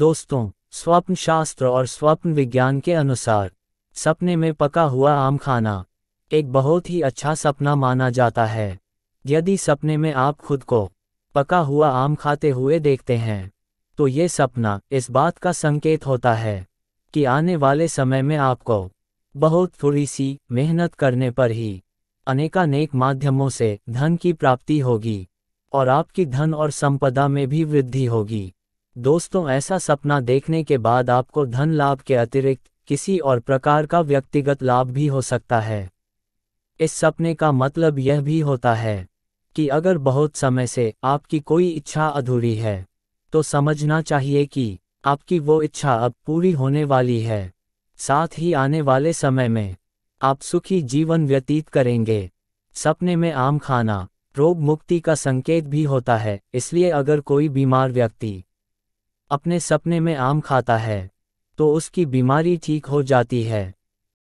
दोस्तों स्वप्न शास्त्र और स्वप्न विज्ञान के अनुसार सपने में पका हुआ आम खाना एक बहुत ही अच्छा सपना माना जाता है यदि सपने में आप खुद को पका हुआ आम खाते हुए देखते हैं तो ये सपना इस बात का संकेत होता है कि आने वाले समय में आपको बहुत थोड़ी सी मेहनत करने पर ही अनेकानेक माध्यमों से धन की प्राप्ति होगी और आपकी धन और संपदा में भी वृद्धि होगी दोस्तों ऐसा सपना देखने के बाद आपको धन लाभ के अतिरिक्त किसी और प्रकार का व्यक्तिगत लाभ भी हो सकता है इस सपने का मतलब यह भी होता है कि अगर बहुत समय से आपकी कोई इच्छा अधूरी है तो समझना चाहिए कि आपकी वो इच्छा अब पूरी होने वाली है साथ ही आने वाले समय में आप सुखी जीवन व्यतीत करेंगे सपने में आम खाना रोग मुक्ति का संकेत भी होता है इसलिए अगर कोई बीमार व्यक्ति अपने सपने में आम खाता है तो उसकी बीमारी ठीक हो जाती है